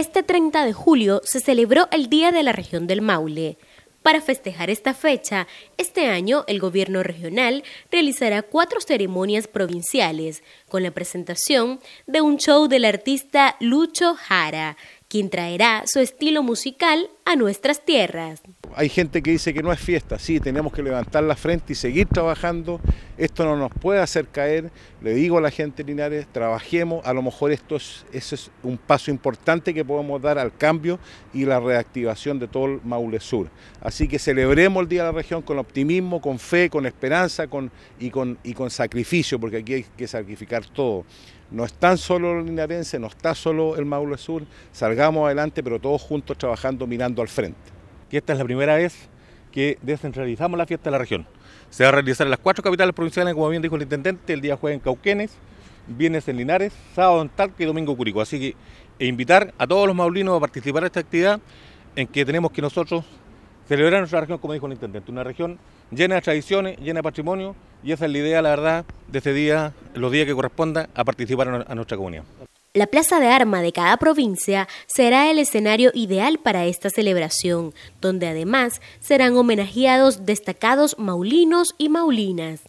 Este 30 de julio se celebró el Día de la Región del Maule. Para festejar esta fecha, este año el gobierno regional realizará cuatro ceremonias provinciales con la presentación de un show del artista Lucho Jara, quien traerá su estilo musical a nuestras tierras hay gente que dice que no es fiesta, sí, tenemos que levantar la frente y seguir trabajando, esto no nos puede hacer caer, le digo a la gente Linares, trabajemos, a lo mejor esto es, un paso importante que podemos dar al cambio y la reactivación de todo el Maule Sur. Así que celebremos el Día de la Región con optimismo, con fe, con esperanza y, con, sacrificio, porque aquí hay que sacrificar todo no están solo los linarenses, no está solo el Maule Sur, salgamos adelante, pero todos juntos trabajando, mirando al frente que esta es la primera vez que descentralizamos la fiesta de la región. Se va a realizar en las cuatro capitales provinciales, como bien dijo el intendente, el día jueves en Cauquenes, viernes en Linares, sábado en Talca y domingo en Curicó. Así que e invitar a todos los maulinos a participar en esta actividad en que tenemos que nosotros celebrar nuestra región, como dijo el intendente, una región llena de tradiciones, llena de patrimonio, y esa es la idea, la verdad, de este día, los días que corresponda a participar a nuestra comunidad. La plaza de arma de cada provincia será el escenario ideal para esta celebración, donde además serán homenajeados destacados maulinos y maulinas.